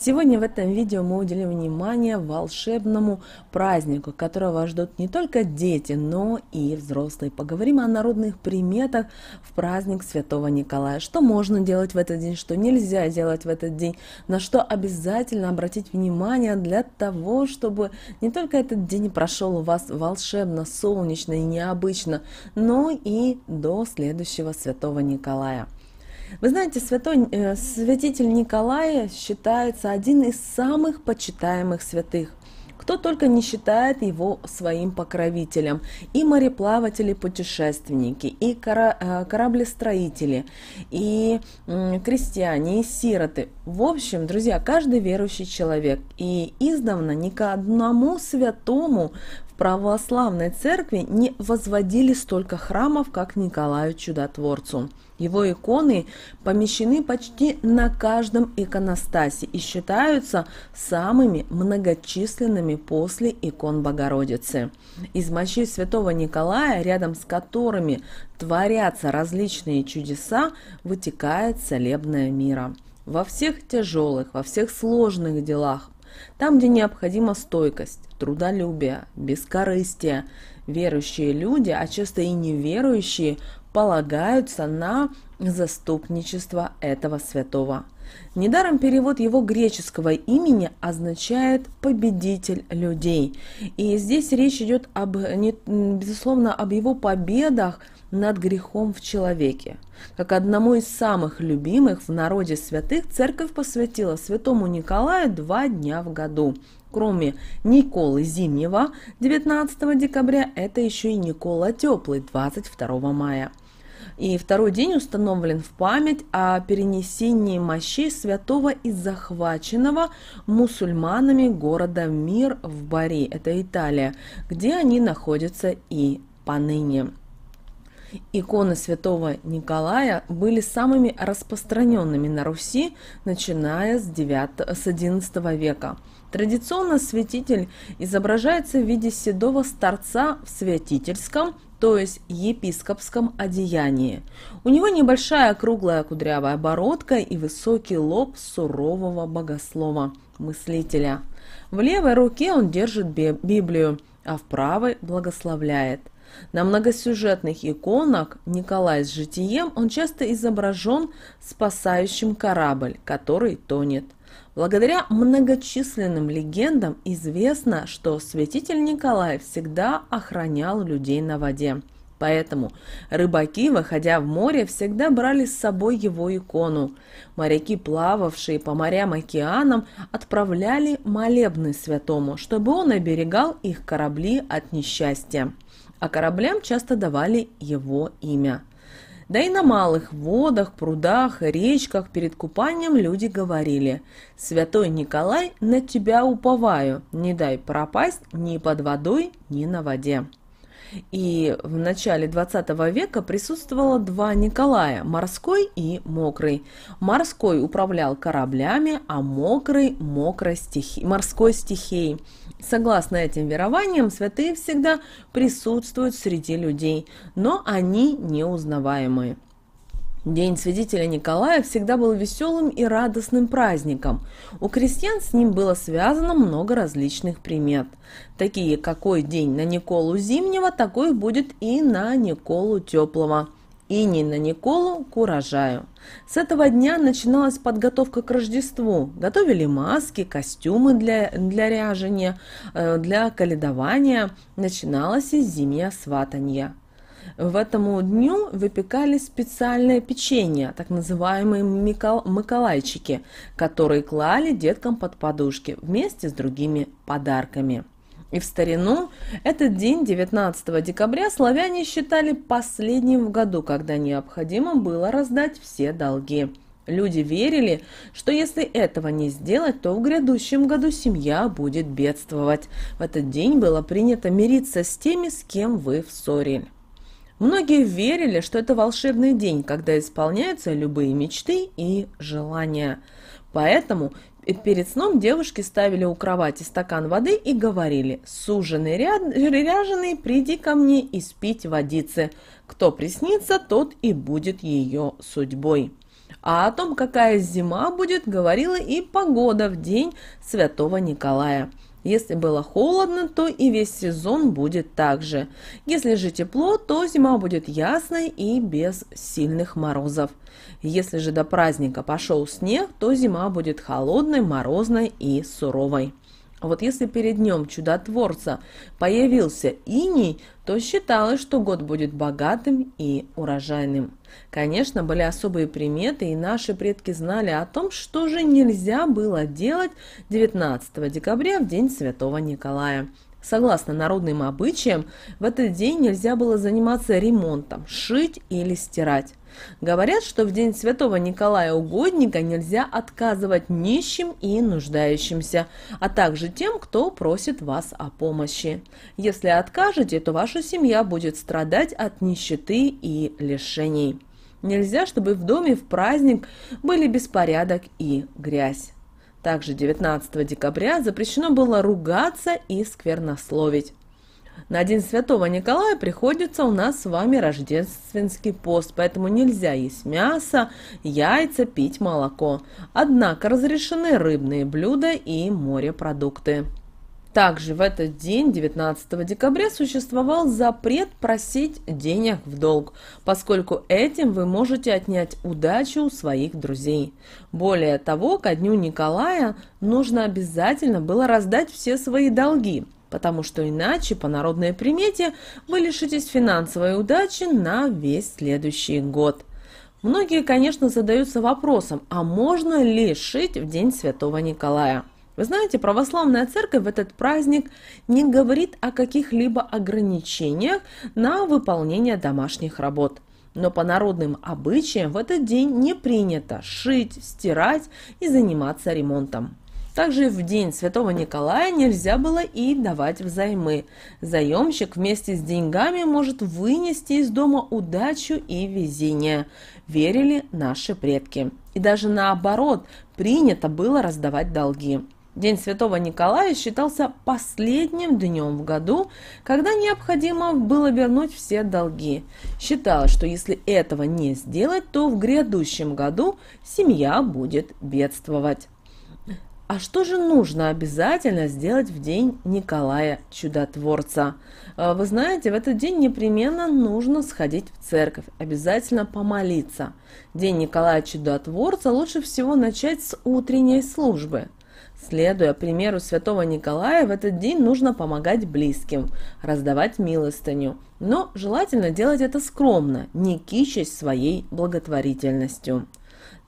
Сегодня в этом видео мы уделим внимание волшебному празднику, которого ждут не только дети, но и взрослые. Поговорим о народных приметах в праздник Святого Николая. Что можно делать в этот день, что нельзя делать в этот день, на что обязательно обратить внимание для того, чтобы не только этот день прошел у вас волшебно, солнечно и необычно, но и до следующего Святого Николая. Вы знаете, святой, э, святитель Николая считается один из самых почитаемых святых кто только не считает его своим покровителем. И мореплаватели-путешественники, и э, кораблестроители, и крестьяне, и сироты. В общем, друзья, каждый верующий человек. И издавна ни к одному святому православной церкви не возводили столько храмов, как Николаю Чудотворцу. Его иконы помещены почти на каждом иконостасе и считаются самыми многочисленными после икон Богородицы. Из мощей святого Николая, рядом с которыми творятся различные чудеса, вытекает целебное мира. Во всех тяжелых, во всех сложных делах там, где необходима стойкость, трудолюбие, бескорыстие, верующие люди, а часто и неверующие, полагаются на заступничество этого святого Недаром перевод его греческого имени означает «победитель людей». И здесь речь идет, об, безусловно, об его победах над грехом в человеке. Как одному из самых любимых в народе святых церковь посвятила святому Николаю два дня в году. Кроме Николы Зимнего 19 декабря, это еще и Никола Теплый 22 мая – и второй день установлен в память о перенесении мощей святого из захваченного мусульманами города Мир в Бари, это Италия, где они находятся и поныне. Иконы святого Николая были самыми распространенными на Руси, начиная с, 9, с XI века. Традиционно святитель изображается в виде седого старца в святительском то есть епископском одеянии. У него небольшая круглая кудрявая бородка и высокий лоб сурового богослова, мыслителя. В левой руке он держит Библию, а в правой благословляет. На многосюжетных иконах Николай с житием он часто изображен спасающим корабль, который тонет. Благодаря многочисленным легендам известно, что святитель Николай всегда охранял людей на воде. Поэтому рыбаки, выходя в море, всегда брали с собой его икону. Моряки, плававшие по морям и океанам, отправляли молебны святому, чтобы он оберегал их корабли от несчастья. А кораблям часто давали его имя. Да и на малых водах, прудах, речках перед купанием люди говорили «Святой Николай, на тебя уповаю, не дай пропасть ни под водой, ни на воде». И в начале 20 века присутствовало два Николая – морской и мокрый. Морской управлял кораблями, а мокрый – мокрой стихи, морской стихией. Согласно этим верованиям, святые всегда присутствуют среди людей, но они неузнаваемые – День святителя Николая всегда был веселым и радостным праздником. У крестьян с ним было связано много различных примет. Такие, какой день на Николу зимнего, такой будет и на Николу теплого. И не на Николу к урожаю. С этого дня начиналась подготовка к Рождеству. Готовили маски, костюмы для, для ряжения, э, для каледования. Начиналось и зимнее сватанье. В этому дню выпекали специальное печенье, так называемые макалайчики, которые клали деткам под подушки вместе с другими подарками. И в старину этот день, 19 декабря, славяне считали последним в году, когда необходимо было раздать все долги. Люди верили, что если этого не сделать, то в грядущем году семья будет бедствовать. В этот день было принято мириться с теми, с кем вы в ссоре. Многие верили, что это волшебный день, когда исполняются любые мечты и желания. Поэтому э, перед сном девушки ставили у кровати стакан воды и говорили «Суженый ряд, ряженый, приди ко мне и спить водицы. Кто приснится, тот и будет ее судьбой». А о том, какая зима будет, говорила и погода в день Святого Николая – если было холодно, то и весь сезон будет так же. Если же тепло, то зима будет ясной и без сильных морозов. Если же до праздника пошел снег, то зима будет холодной, морозной и суровой. Вот если перед днем чудотворца появился иней, то считалось, что год будет богатым и урожайным. Конечно, были особые приметы, и наши предки знали о том, что же нельзя было делать 19 декабря в день Святого Николая – Согласно народным обычаям, в этот день нельзя было заниматься ремонтом, шить или стирать. Говорят, что в день святого Николая Угодника нельзя отказывать нищим и нуждающимся, а также тем, кто просит вас о помощи. Если откажете, то ваша семья будет страдать от нищеты и лишений. Нельзя, чтобы в доме в праздник были беспорядок и грязь. Также 19 декабря запрещено было ругаться и сквернословить. На День Святого Николая приходится у нас с вами рождественский пост, поэтому нельзя есть мясо, яйца, пить молоко. Однако разрешены рыбные блюда и морепродукты. Также в этот день, 19 декабря, существовал запрет просить денег в долг, поскольку этим вы можете отнять удачу у своих друзей. Более того, ко дню Николая нужно обязательно было раздать все свои долги, потому что иначе, по народной примете, вы лишитесь финансовой удачи на весь следующий год. Многие, конечно, задаются вопросом, а можно ли шить в День Святого Николая? Вы знаете, православная церковь в этот праздник не говорит о каких-либо ограничениях на выполнение домашних работ. Но по народным обычаям в этот день не принято шить, стирать и заниматься ремонтом. Также в день Святого Николая нельзя было и давать взаймы. Заемщик вместе с деньгами может вынести из дома удачу и везение, верили наши предки. И даже наоборот, принято было раздавать долги. День Святого Николая считался последним днем в году, когда необходимо было вернуть все долги. Считалось, что если этого не сделать, то в грядущем году семья будет бедствовать. А что же нужно обязательно сделать в день Николая Чудотворца? Э, вы знаете, в этот день непременно нужно сходить в церковь, обязательно помолиться. День Николая Чудотворца лучше всего начать с утренней службы – Следуя примеру святого Николая, в этот день нужно помогать близким, раздавать милостыню, но желательно делать это скромно, не кичась своей благотворительностью.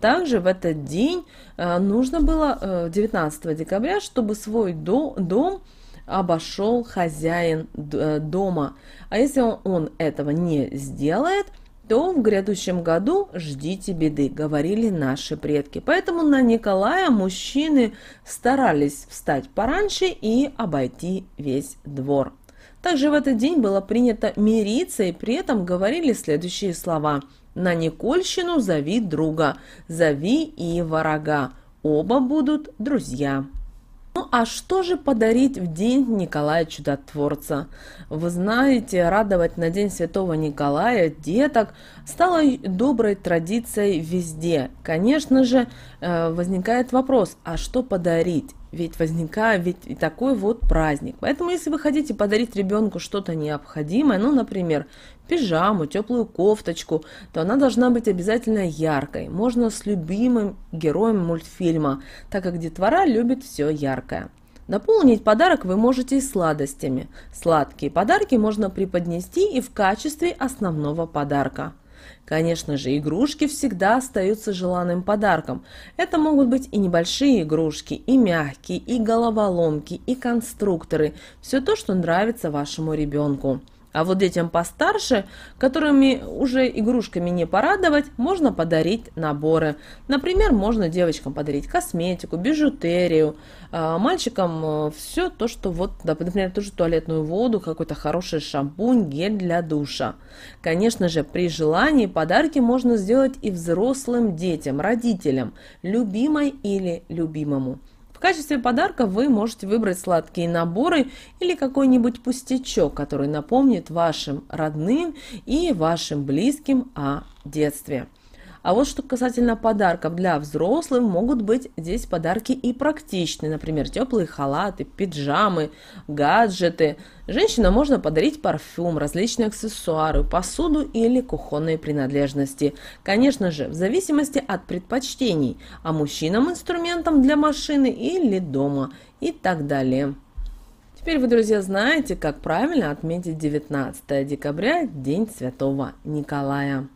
Также в этот день э, нужно было 19 э, декабря, чтобы свой дом обошел хозяин э, дома. А если он этого не сделает – то в грядущем году ждите беды, говорили наши предки. Поэтому на Николая мужчины старались встать пораньше и обойти весь двор. Также в этот день было принято мириться и при этом говорили следующие слова. «На Никольщину зови друга, зови и врага, оба будут друзья» а что же подарить в день Николая Чудотворца? Вы знаете, радовать на День Святого Николая деток стало доброй традицией везде. Конечно же, э, возникает вопрос, а что подарить? Ведь возникает ведь такой вот праздник. Поэтому, если вы хотите подарить ребенку что-то необходимое, ну, например, пижаму, теплую кофточку, то она должна быть обязательно яркой. Можно с любимым героем мультфильма, так как детвора любит все яркое. Наполнить подарок вы можете и сладостями. Сладкие подарки можно преподнести и в качестве основного подарка. Конечно же, игрушки всегда остаются желанным подарком. Это могут быть и небольшие игрушки, и мягкие, и головоломки, и конструкторы. Все то, что нравится вашему ребенку. А вот детям постарше, которыми уже игрушками не порадовать, можно подарить наборы. Например, можно девочкам подарить косметику, бижутерию, а мальчикам э, все то, что вот, например, ту же туалетную воду, какой-то хороший шампунь, гель для душа. Конечно же, при желании подарки можно сделать и взрослым детям, родителям, любимой или любимому. В качестве подарка вы можете выбрать сладкие наборы или какой-нибудь пустячок, который напомнит вашим родным и вашим близким о детстве. А вот что касательно подарков для взрослых, могут быть здесь подарки и практичные, например, теплые халаты, пиджамы, гаджеты. Женщинам можно подарить парфюм, различные аксессуары, посуду или кухонные принадлежности. Конечно же, в зависимости от предпочтений, а мужчинам инструментом для машины или дома и так далее. Теперь вы, друзья, знаете, как правильно отметить 19 декабря, День Святого Николая.